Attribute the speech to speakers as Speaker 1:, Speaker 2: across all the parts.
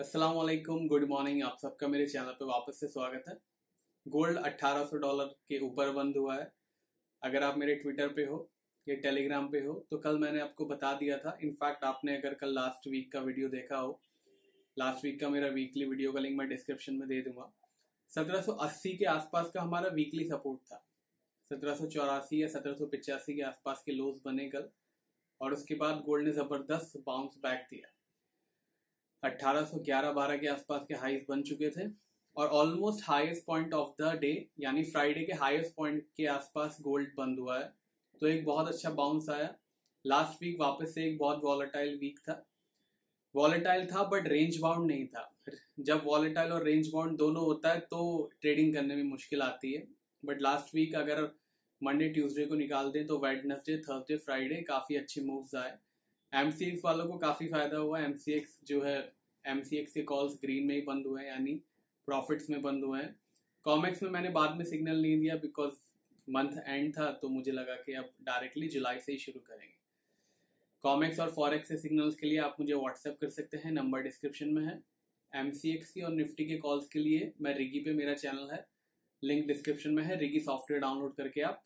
Speaker 1: Aslam good morning आप सबका मेरे चैनल पे वापस से स्वागत है गोल्ड 1800 डॉलर के ऊपर बंद हुआ है अगर आप मेरे ट्विटर पे हो या टेलीग्राम पे हो तो कल मैंने आपको बता दिया था इनफैक्ट आपने अगर कल लास्ट वीक का वीडियो देखा हो लास्ट वीक का मेरा वीकली वीडियो का लिंक मैं डिस्क्रिप्शन में दे दूंगा सत्रह के आसपास का हमारा वीकली सपोर्ट था सत्रह या सत्रह के आसपास के लोज बने कल और उसके बाद गोल्ड ने जबरदस्त बाउंस बैक दिया अट्ठारह सौ के आसपास के हाइस बन चुके थे और almost highest point of the day यानी फ्राइडे के हाईएस्ट पॉइंट के आसपास गोल्ड बंद हुआ है तो एक बहुत अच्छा बाउंस आया लास्ट वीक वापस से एक बहुत वॉलेटाइल वीक था वॉलेटाइल था बट रेंज बाउंड नहीं था जब वॉलेटाइल और रेंज बाउंड दोनों होता है तो ट्रेडिंग करने में मुश्किल आती है बट लास्ट वीक अगर मंडे ट्यूसडे को निकाल दें तो वेडनेसडे थर्सडे फ्राइडे काफ़ी अच्छे मूव्स आए एम वालों को काफ़ी फ़ायदा हुआ एम जो है एम के कॉल्स ग्रीन में ही बंद हुए हैं यानी प्रॉफिट्स में बंद हुए हैं कॉमेक्स में मैंने बाद में सिग्नल नहीं दिया बिकॉज मंथ एंड था तो मुझे लगा कि अब डायरेक्टली जुलाई से ही शुरू करेंगे कॉमेक्स और फॉरेक्स से सिग्नल्स के लिए आप मुझे व्हाट्सएप कर सकते हैं नंबर डिस्क्रिप्शन में है एम सी की और निफ्टी के कॉल्स के लिए मैं रिगी पे मेरा चैनल है लिंक डिस्क्रिप्शन में है रिगी सॉफ्टवेयर डाउनलोड करके आप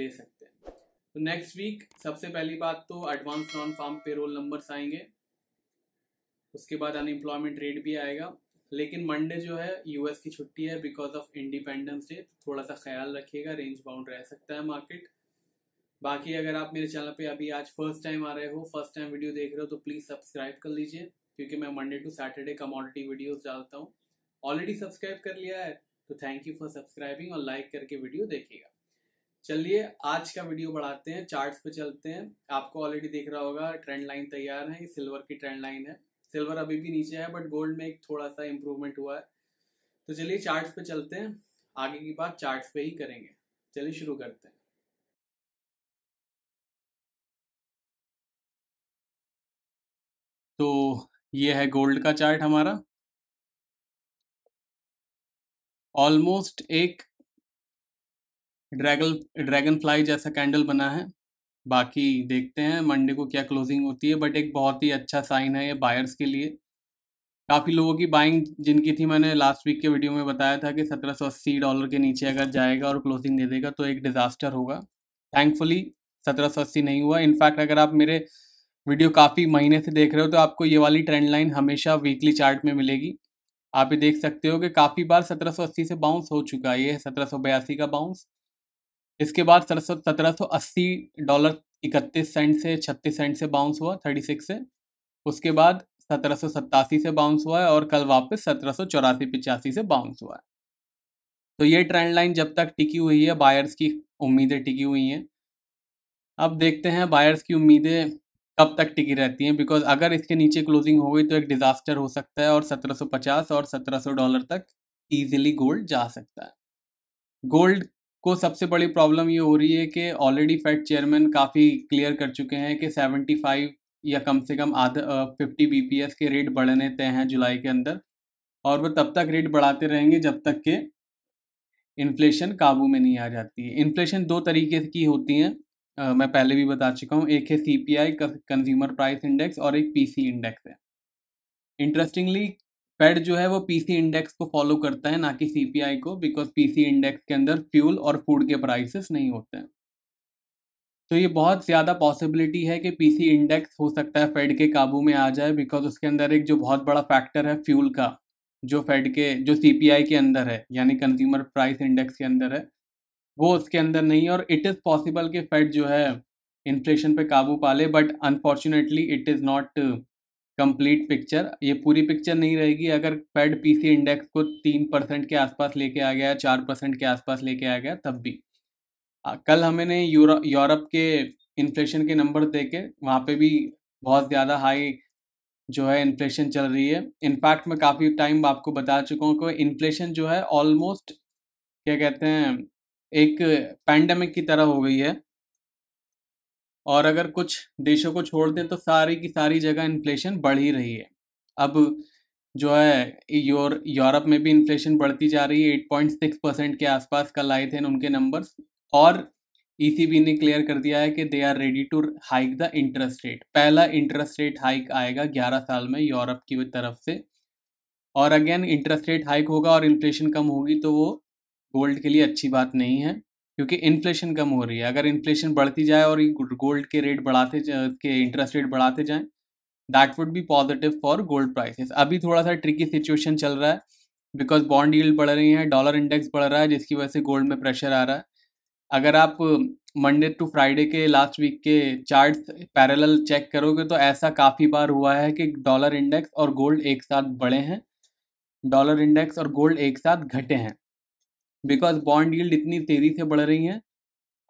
Speaker 1: ले सकते हैं तो नेक्स्ट वीक सबसे पहली बात तो advance non farm payroll numbers आएंगे उसके बाद अनएम्प्लॉयमेंट रेट भी आएगा लेकिन मंडे जो है यूएस की छुट्टी है बिकॉज ऑफ इंडिपेंडेंस डे थोड़ा सा ख्याल रखिएगा रेंज बाउंड रह सकता है मार्केट बाकी अगर आप मेरे चैनल पे अभी आज फर्स्ट टाइम आ रहे हो फर्स्ट टाइम वीडियो देख रहे हो तो प्लीज़ सब्सक्राइब कर लीजिए क्योंकि मैं Monday to Saturday commodity videos डालता हूँ ऑलरेडी सब्सक्राइब कर लिया है तो थैंक यू फॉर सब्सक्राइबिंग और लाइक करके वीडियो देखिएगा चलिए आज का वीडियो बढ़ाते हैं चार्ट्स पे चलते हैं आपको ऑलरेडी देख रहा होगा ट्रेंड लाइन तैयार है ये सिल्वर की ट्रेंड लाइन है सिल्वर अभी भी नीचे है बट गोल्ड में एक थोड़ा सा इम्प्रूवमेंट हुआ है तो चलिए चार्ट्स पे चलते हैं आगे की बात चार्ट्स पे ही करेंगे चलिए शुरू करते हैं तो ये है गोल्ड का चार्ट हमारा ऑलमोस्ट एक ड्रैगन ड्रैगन फ्लाई जैसा कैंडल बना है बाकी देखते हैं मंडे को क्या क्लोजिंग होती है बट एक बहुत ही अच्छा साइन है ये बायर्स के लिए काफ़ी लोगों की बाइंग जिनकी थी मैंने लास्ट वीक के वीडियो में बताया था कि सत्रह सौ अस्सी डॉलर के नीचे अगर जाएगा और क्लोजिंग दे देगा तो एक डिज़ास्टर होगा थैंकफुली सत्रह सौ अस्सी नहीं हुआ इनफैक्ट अगर आप मेरे वीडियो काफ़ी महीने से देख रहे हो तो आपको ये वाली ट्रेंड लाइन हमेशा वीकली चार्ट में मिलेगी आप ये देख सकते हो कि काफ़ी बार सत्रह सौ अस्सी से बाउंस हो चुका है ये सत्रह सौ बयासी का बाउंस इसके बाद सत्रह सौ अस्सी डॉलर इकतीस सेंट से छत्तीस सेंट से बाउंस हुआ थर्टी सिक्स से उसके बाद सत्रह सौ सत्तासी से बाउंस हुआ है और कल वापस सत्रह सौ चौरासी पिचासी से बाउंस हुआ है तो ये ट्रेंड लाइन जब तक टिकी हुई है बायर्स की उम्मीदें टिकी हुई हैं अब देखते हैं बायर्स की उम्मीदें कब तक टिकी रहती हैं बिकॉज अगर इसके नीचे क्लोजिंग हो गई तो एक डिज़ास्टर हो सकता है और 1750 और 1700 डॉलर तक ईजिली गोल्ड जा सकता है गोल्ड को सबसे बड़ी प्रॉब्लम ये हो रही है कि ऑलरेडी फेड चेयरमैन काफ़ी क्लियर कर चुके हैं कि 75 या कम से कम आधा फिफ्टी बी के रेट बढ़ने तय हैं जुलाई के अंदर और वो तब तक रेट बढ़ाते रहेंगे जब तक के इन्फ्लेशन काबू में नहीं आ जाती है इन्फ्लेशन दो तरीके की होती हैं मैं पहले भी बता चुका हूँ एक है C P I consumer price index और एक पी सी इंडेक्स है इंटरेस्टिंगली फेड जो है वो पीसी इंडेक्स को फॉलो करता है ना कि सीपीआई को बिकॉज पीसी इंडेक्स के अंदर फ्यूल और फूड के प्राइसेस नहीं होते हैं तो ये बहुत ज़्यादा पॉसिबिलिटी है कि पीसी इंडेक्स हो सकता है फेड के काबू में आ जाए बिकॉज उसके अंदर एक जो बहुत बड़ा फैक्टर है फ्यूल का जो फेड के जो सीपीआई के अंदर है यानी कंज्यूमर प्राइस इंडेक्स के अंदर है वो उसके अंदर नहीं है और इट इज़ पॉसिबल कि फेड जो है इन्फ्लेशन पे काबू पा ले but unfortunately it is not complete picture ये पूरी पिक्चर नहीं रहेगी अगर पेड पीसी इंडेक्स को तीन परसेंट के आसपास लेके आ गया चार परसेंट के आसपास लेके आ गया तब भी आ, कल हमें यूरोप के इन्फ्लेशन के नंबर देखे वहाँ पे भी बहुत ज़्यादा हाई जो है इन्फ्लेशन चल रही है इनफैक्ट मैं काफ़ी टाइम आपको बता चुका हूँ कि इन्फ्लेशन जो है ऑलमोस्ट क्या कहते हैं एक पैंडमिक की तरह हो गई है और अगर कुछ देशों को छोड़ दें तो सारी की सारी जगह इन्फ्लेशन बढ़ ही रही है अब जो है योर यूरोप में भी इन्फ्लेशन बढ़ती जा रही है एट पॉइंट सिक्स परसेंट के आसपास कल आए थे उनके नंबर्स और ईसीबी e ने क्लियर कर दिया है कि they are ready to hike the interest rate पहला इंटरेस्ट रेट हाइक आएगा ग्यारह साल में यूरोप की तरफ से और अगेन इंटरेस्ट रेट हाइक होगा और इन्फ्लेशन कम होगी तो वो गोल्ड के लिए अच्छी बात नहीं है क्योंकि इन्फ्लेशन कम हो रही है अगर इन्फ्लेशन बढ़ती जाए और गोल्ड के रेट बढ़ाते के इंटरेस्ट रेट बढ़ाते जाएँ that would be positive for gold prices अभी थोड़ा सा ट्रिकी सिचुएशन चल रहा है बिकॉज बॉन्ड यील्ड बढ़ रही है डॉलर इंडेक्स बढ़ रहा है जिसकी वजह से गोल्ड में प्रेशर आ रहा है अगर आप मंडे टू फ्राइडे के लास्ट वीक के चार्ट पैरेलल चेक करोगे तो ऐसा काफ़ी बार हुआ है कि डॉलर इंडेक्स और गोल्ड एक साथ बढ़े हैं डॉलर इंडेक्स और गोल्ड एक साथ घटे हैं बिकॉज बॉन्ड यील्ड इतनी तेज़ी से बढ़ रही है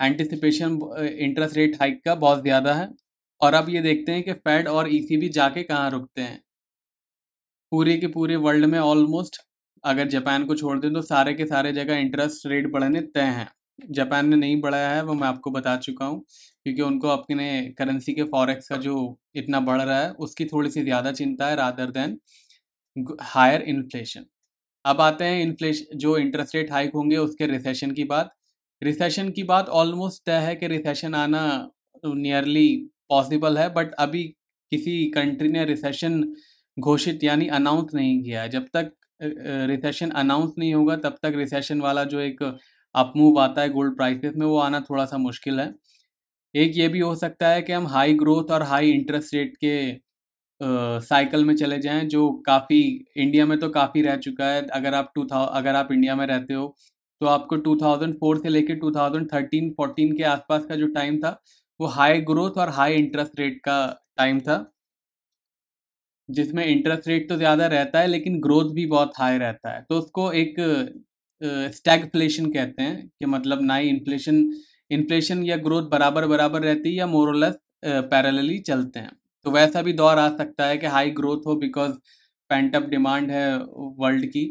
Speaker 1: एंटिसिपेशन इंटरेस्ट रेट हाइक का बहुत ज़्यादा है और अब ये देखते हैं कि फेड और ईसीबी e जाके कहाँ रुकते हैं पूरे के पूरे वर्ल्ड में ऑलमोस्ट अगर जापान को छोड़ दें तो सारे के सारे जगह इंटरेस्ट रेट बढ़ने तय हैं जापान ने नहीं बढ़ाया है वो मैं आपको बता चुका हूँ क्योंकि उनको अपने करेंसी के फॉरेक्स का जो इतना बढ़ रहा है उसकी थोड़ी सी ज़्यादा चिंता है रादर देन हायर इन्फ्लेशन अब आते हैं इन्फ्लेश जो इंटरेस्ट रेट हाइक होंगे उसके रिसेशन की बात रिसेशन की बात ऑलमोस्ट तय है कि रिसेशन आना नियरली पॉसिबल है बट अभी किसी कंट्री ने रिसेशन घोषित यानी अनाउंस नहीं किया है जब तक रिसेशन अनाउंस नहीं होगा तब तक रिसेशन वाला जो एक अपमूव आता है गोल्ड प्राइसेस में वो आना थोड़ा सा मुश्किल है एक ये भी हो सकता है कि हम हाई ग्रोथ और हाई इंटरेस्ट रेट के साइकिल में चले जाएं जो काफ़ी इंडिया में तो काफ़ी रह चुका है अगर आप टू अगर आप इंडिया में रहते हो तो आपको 2004 से लेकर 2013 14 के आसपास का जो टाइम था वो हाई ग्रोथ और हाई इंटरेस्ट रेट का टाइम था जिसमें इंटरेस्ट रेट तो ज़्यादा रहता है लेकिन ग्रोथ भी बहुत हाई रहता है तो उसको एक स्टैगफ्लेशन कहते हैं कि मतलब ना ही इन्फ्लेशन इन्फ्लेशन या ग्रोथ बराबर बराबर रहती है या मोरलेस पैरेलली चलते हैं तो वैसा भी दौर आ सकता है कि हाई ग्रोथ हो बिकॉज पेंट अप डिमांड है वर्ल्ड की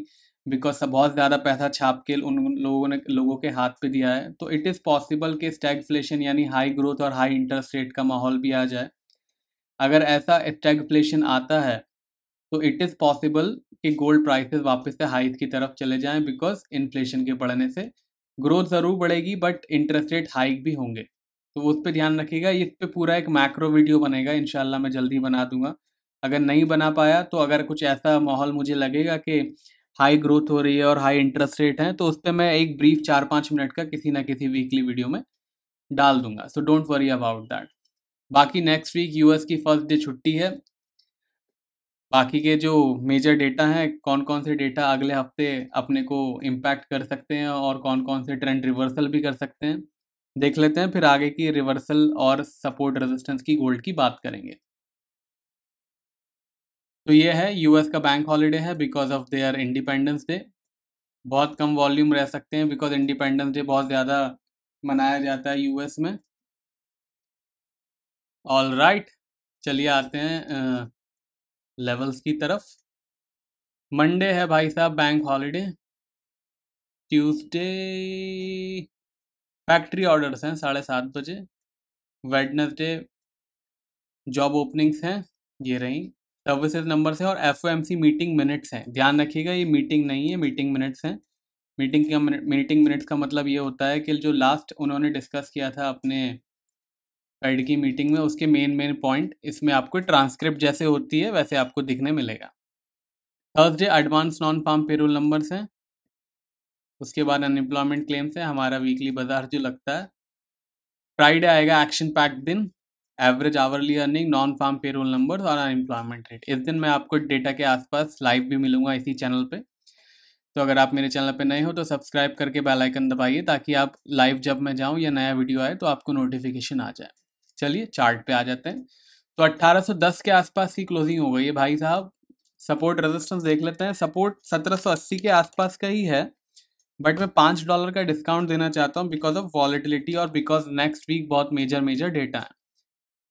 Speaker 1: बिकॉज सब बहुत ज़्यादा पैसा छाप के उन लोगों ने लोगों के हाथ पे दिया है तो इट इज़ पॉसिबल कि स्टैगफ्लेशन यानी हाई ग्रोथ और हाई इंटरेस्ट रेट का माहौल भी आ जाए अगर ऐसा स्टैगफ्लेशन आता है तो इट इज़ पॉसिबल कि गोल्ड प्राइसेस वापस से हाई की तरफ चले जाएं बिकॉज इन्फ्लेशन के बढ़ने से ग्रोथ ज़रूर बढ़ेगी बट इंटरेस्ट रेट हाइक भी होंगे तो उस पर ध्यान रखिएगा इस पर पूरा एक मैक्रो वीडियो बनेगा इन मैं जल्दी बना दूंगा अगर नहीं बना पाया तो अगर कुछ ऐसा माहौल मुझे लगेगा कि हाई ग्रोथ हो रही है और हाई इंटरेस्ट रेट है तो उस पर मैं एक ब्रीफ चार पाँच मिनट का किसी ना किसी वीकली वीडियो में डाल दूंगा so don't worry about that बाकी नेक्स्ट वीक यूएस की फर्स्ट डे छुट्टी है बाकी के जो मेजर डेटा हैं कौन कौन से डेटा अगले हफ्ते अपने को इम्पैक्ट कर सकते हैं और कौन कौन से ट्रेंड रिवर्सल भी कर सकते हैं देख लेते हैं फिर आगे की रिवर्सल और सपोर्ट रेजिस्टेंस की गोल्ड की बात करेंगे तो ये है यूएस का बैंक हॉलीडे है because of their independence day बहुत कम वॉल्यूम रह सकते हैं बिकॉज इंडिपेंडेंस डे बहुत ज़्यादा मनाया जाता है यूएस में ऑल राइट चलिए आते हैं लेवल्स की तरफ मंडे है भाई साहब bank holiday Tuesday factory orders हैं साढ़े सात बजे वेडनेसडे जॉब ओपनिंग्स हैं ये रही सर्विसेज नंबर हैं और एफ मीटिंग मिनट्स हैं ध्यान रखिएगा ये मीटिंग नहीं है मीटिंग मिनट्स हैं मीटिंग का मीटिंग मिनट्स का मतलब ये होता है कि जो लास्ट उन्होंने डिस्कस किया था अपने पेड की मीटिंग में उसके मेन मेन पॉइंट इसमें आपको ट्रांसक्रिप्ट जैसे होती है वैसे आपको दिखने मिलेगा Thursday advance non farm payroll numbers हैं उसके बाद अनएम्प्लॉयमेंट क्लेम से हमारा वीकली बाजार जो लगता है फ्राइडे आएगा एक्शन पैक्ड दिन average hourly earning non farm payroll number और अनएम्प्लॉयमेंट रेट इस दिन मैं आपको डेटा के आसपास लाइव भी मिलूंगा इसी चैनल पे तो अगर आप मेरे चैनल पे नए हो तो सब्सक्राइब करके बेल आइकन दबाइए ताकि आप लाइव जब मैं जाऊँ या नया वीडियो आए तो आपको नोटिफिकेशन आ जाए चलिए चार्ट पे आ जाते हैं तो 1810 के आसपास की क्लोजिंग हो गई है भाई साहब सपोर्ट रेजिस्टेंस देख लेते हैं सपोर्ट 1780 के आसपास का ही है बट मैं पाँच डॉलर का डिस्काउंट देना चाहता हूँ बिकॉज ऑफ वॉलिटिलिटी और बिकॉज नेक्स्ट वीक बहुत मेजर मेजर डेटा है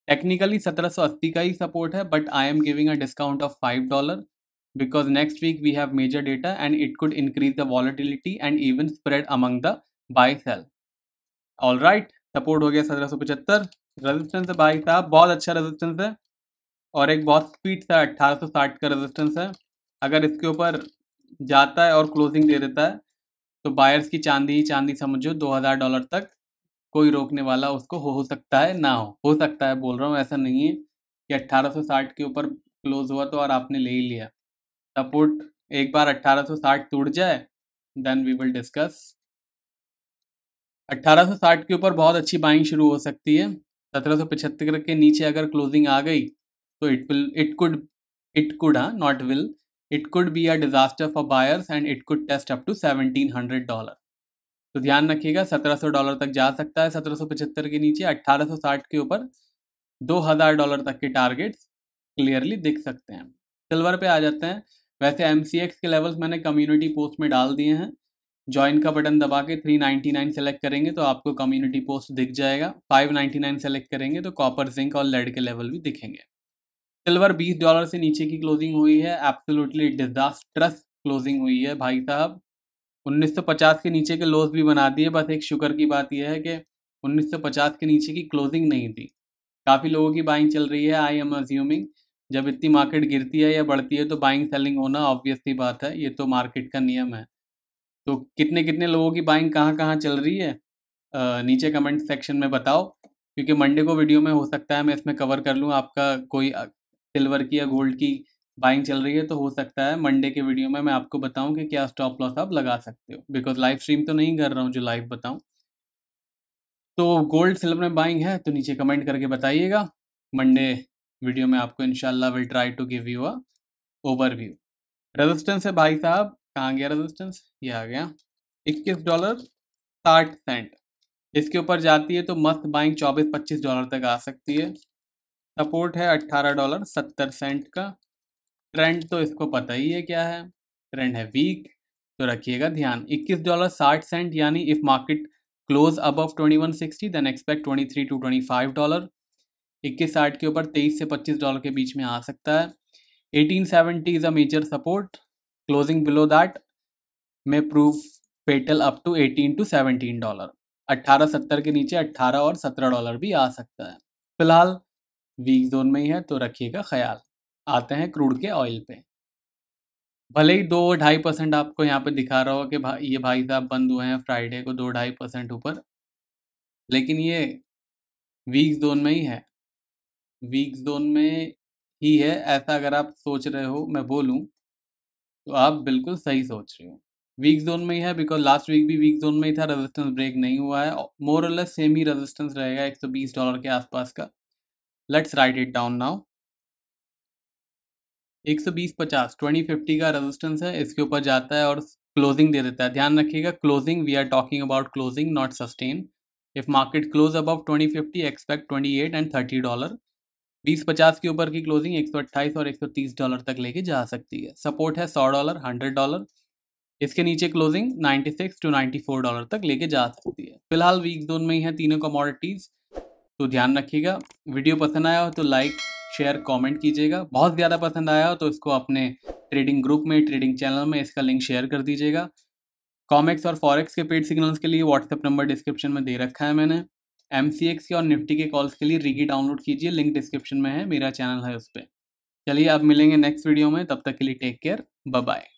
Speaker 1: टेक्निकली सत्रह सौ अस्सी का ही सपोर्ट है but I am giving a discount of five dollar because next week we have major data and it could increase the volatility and even spread among the buy sell all right support हो गया सत्रह सौ पचहत्तर resistance है भाई साहब बहुत अच्छा रेजिस्टेंस है और एक बहुत स्पीड सा अट्ठारह सौ साठ का रेजिस्टेंस है अगर इसके ऊपर जाता है और क्लोजिंग दे देता है तो बायर्स की चांदी ही चांदी समझो 2000 डॉलर तक कोई रोकने वाला उसको हो, सकता है ना हो हो सकता है बोल रहा हूँ ऐसा नहीं है कि 1860 के ऊपर क्लोज हुआ तो और आपने ले ही लिया सपोर्ट एक बार 1860 टूट जाए देन वी विल डिस्कस 1860 के ऊपर बहुत अच्छी बाइंग शुरू हो सकती है पिछहत्तर के नीचे अगर क्लोजिंग आ गई तो it will it could it could हाँ not will it could be a disaster for buyers and it could test up to seventeen hundred dollar तो ध्यान रखिएगा सत्रह सौ डॉलर तक जा सकता है सत्रह सौ पचहत्तर के नीचे अट्ठारह सौ साठ के ऊपर दो हज़ार डॉलर तक के टारगेट्स क्लियरली दिख सकते हैं सिल्वर पे आ जाते हैं वैसे एम सी एक्स के लेवल्स मैंने कम्युनिटी पोस्ट में डाल दिए हैं ज्वाइन का बटन दबा के थ्री नाइन्टी नाइन सेलेक्ट करेंगे तो आपको कम्युनिटी पोस्ट दिख जाएगा फाइव नाइन्टी नाइन सेलेक्ट करेंगे तो कॉपर जिंक और लेड के लेवल भी दिखेंगे सिल्वर बीस डॉलर से नीचे की क्लोजिंग हुई है एब्सोल्युटली डिजास्ट्रस क्लोजिंग हुई है भाई साहब 1950 के नीचे के लोज भी बना दिए बस एक शुक्र की बात यह है कि 1950 के नीचे की क्लोजिंग नहीं थी काफ़ी लोगों की बाइंग चल रही है आई एम अज्यूमिंग जब इतनी मार्केट गिरती है या बढ़ती है तो बाइंग सेलिंग होना ऑब्वियसली बात है ये तो मार्केट का नियम है तो कितने कितने लोगों की बाइंग कहाँ कहाँ चल रही है नीचे कमेंट सेक्शन में बताओ क्योंकि मंडे को वीडियो में हो सकता है मैं इसमें कवर कर लूँ आपका कोई सिल्वर की या गोल्ड की बाइंग चल रही है तो हो सकता है मंडे के वीडियो में मैं आपको बताऊं कि क्या स्टॉप लॉस आप लगा सकते हो बिकॉज लाइव स्ट्रीम तो नहीं कर रहा हूं जो लाइव बताऊं तो गोल्ड सिल्वर में बाइंग है तो नीचे कमेंट करके बताइएगा मंडे वीडियो में आपको इनशाला will try to give you a overview resistance है भाई साहब कहाँ गया रेजिस्टेंस ये आ गया इक्कीस डॉलर साठ सेंट इसके ऊपर जाती है तो मस्त बाइंग चौबीस पच्चीस डॉलर तक आ सकती है सपोर्ट है अट्ठारह डॉलर सत्तर सेंट का ट्रेंड तो इसको पता ही है क्या है ट्रेंड है वीक तो रखिएगा ध्यान इक्कीस डॉलर साठ सेंट यानी if market close above twenty one sixty then expect twenty three to twenty five dollar इक्कीस साठ के ऊपर तेईस से पच्चीस डॉलर के बीच में आ सकता है eighteen seventy is a major support closing below that may prove fatal up to eighteen to seventeen dollar अट्ठारह सत्तर के नीचे अट्ठारह और सत्रह डॉलर भी आ सकता है फिलहाल वीक जोन में ही है तो रखिएगा ख्याल आते हैं क्रूड के ऑयल पे भले ही दो ढाई परसेंट आपको यहाँ पे दिखा रहा हो कि भा, ये भाई साहब बंद हुए हैं फ्राइडे को दो ढाई परसेंट ऊपर लेकिन ये वीक जोन में ही है वीक जोन में ही है ऐसा अगर आप सोच रहे हो मैं बोलूँ तो आप बिल्कुल सही सोच रहे हो वीक जोन में ही है बिकॉज लास्ट वीक भी वीक जोन में ही था रेजिस्टेंस ब्रेक नहीं हुआ है मोर लेस सेम ही रेजिस्टेंस रहेगा बीस डॉलर के आसपास का let's write it down now 120 सौ बीस पचास ट्वेंटी फिफ्टी का रेजिस्टेंस है इसके ऊपर जाता है और क्लोजिंग दे देता है ध्यान रखिएगा closing we are talking about closing not sustain if market close above twenty fifty expect twenty eight and thirty dollar बीस पचास के ऊपर की क्लोजिंग एक सौ अट्ठाईस और एक सौ तीस डॉलर तक लेके जा सकती है सपोर्ट है सौ डॉलर हंड्रेड डॉलर इसके नीचे closing ninety six to ninety four dollar तक लेके जा सकती है फिलहाल वीक जोन में ही है तीनों कमोडिटीज़ तो ध्यान रखिएगा वीडियो पसंद आया हो तो लाइक शेयर कमेंट कीजिएगा बहुत ज़्यादा पसंद आया हो तो इसको अपने ट्रेडिंग ग्रुप में ट्रेडिंग चैनल में इसका लिंक शेयर कर दीजिएगा कॉमेक्स और फॉरेक्स के पेड सिग्नल्स के लिए व्हाट्सअप नंबर डिस्क्रिप्शन में दे रखा है मैंने एम के और निफ्टी के कॉल्स के लिए रिगी डाउनलोड कीजिए लिंक डिस्क्रिप्शन में है मेरा चैनल है उस पर चलिए अब मिलेंगे नेक्स्ट वीडियो में तब तक के लिए टेक केयर बाय